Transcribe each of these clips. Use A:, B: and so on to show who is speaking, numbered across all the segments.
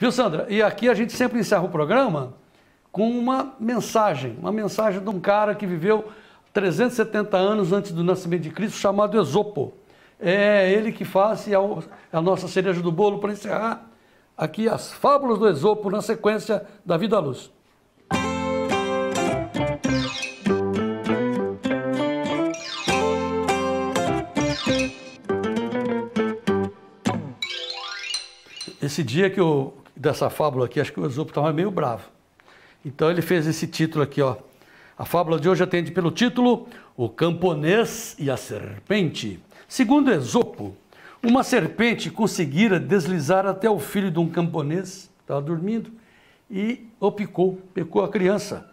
A: Viu, Sandra? E aqui a gente sempre encerra o programa com uma mensagem, uma mensagem de um cara que viveu 370 anos antes do nascimento de Cristo, chamado Esopo. É ele que faz é é a nossa cereja do bolo para encerrar aqui as fábulas do Esopo na sequência da Vida à Luz. Esse dia que eu dessa fábula aqui, acho que o Esopo estava meio bravo. Então ele fez esse título aqui, ó. A fábula de hoje atende pelo título O Camponês e a Serpente. Segundo Esopo, uma serpente conseguira deslizar até o filho de um camponês, estava dormindo, e o picou, pecou a criança.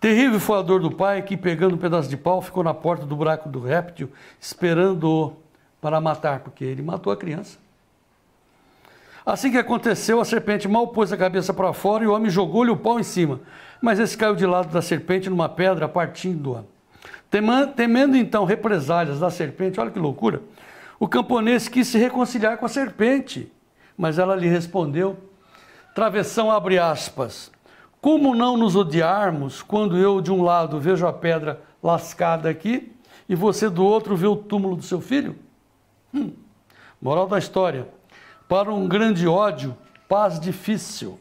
A: Terrível foi a dor do pai que, pegando um pedaço de pau, ficou na porta do buraco do réptil, esperando-o para matar, porque ele matou a criança. Assim que aconteceu, a serpente mal pôs a cabeça para fora e o homem jogou-lhe o pau em cima. Mas esse caiu de lado da serpente numa pedra, partindo-a. Temendo então represálias da serpente, olha que loucura, o camponês quis se reconciliar com a serpente, mas ela lhe respondeu: Travessão abre aspas. Como não nos odiarmos quando eu de um lado vejo a pedra lascada aqui e você do outro vê o túmulo do seu filho? Hum. Moral da história: para um grande ódio, paz difícil.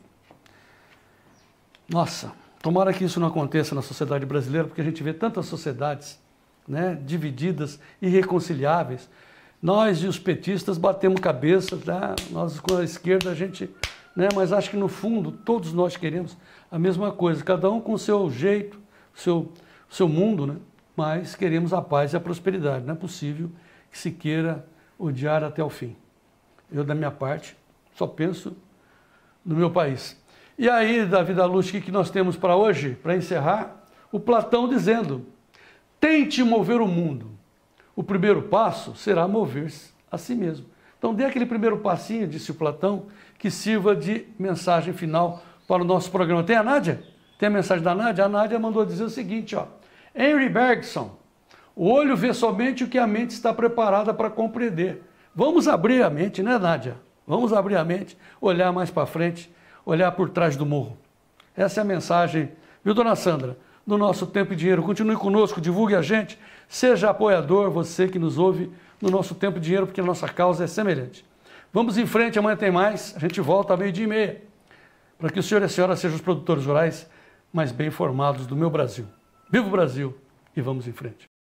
A: Nossa, tomara que isso não aconteça na sociedade brasileira, porque a gente vê tantas sociedades né, divididas, irreconciliáveis. Nós e os petistas batemos cabeça, tá? nós com a esquerda a gente. Né, mas acho que no fundo todos nós queremos a mesma coisa, cada um com o seu jeito, o seu, seu mundo, né? mas queremos a paz e a prosperidade. Não é possível que se queira odiar até o fim. Eu, da minha parte, só penso no meu país. E aí, Davi da Luz, o que nós temos para hoje, para encerrar? O Platão dizendo: tente mover o mundo. O primeiro passo será mover-se a si mesmo. Então, dê aquele primeiro passinho, disse o Platão, que sirva de mensagem final para o nosso programa. Tem a Nádia? Tem a mensagem da Nádia? A Nádia mandou dizer o seguinte: ó, Henry Bergson, o olho vê somente o que a mente está preparada para compreender. Vamos abrir a mente, né, Nádia? Vamos abrir a mente, olhar mais para frente, olhar por trás do morro. Essa é a mensagem, viu, dona Sandra? No nosso tempo e dinheiro. Continue conosco, divulgue a gente, seja apoiador, você que nos ouve no nosso tempo e dinheiro, porque a nossa causa é semelhante. Vamos em frente, amanhã tem mais, a gente volta a meio-dia e meia, para que o senhor e a senhora sejam os produtores rurais mais bem informados do meu Brasil. Viva o Brasil e vamos em frente.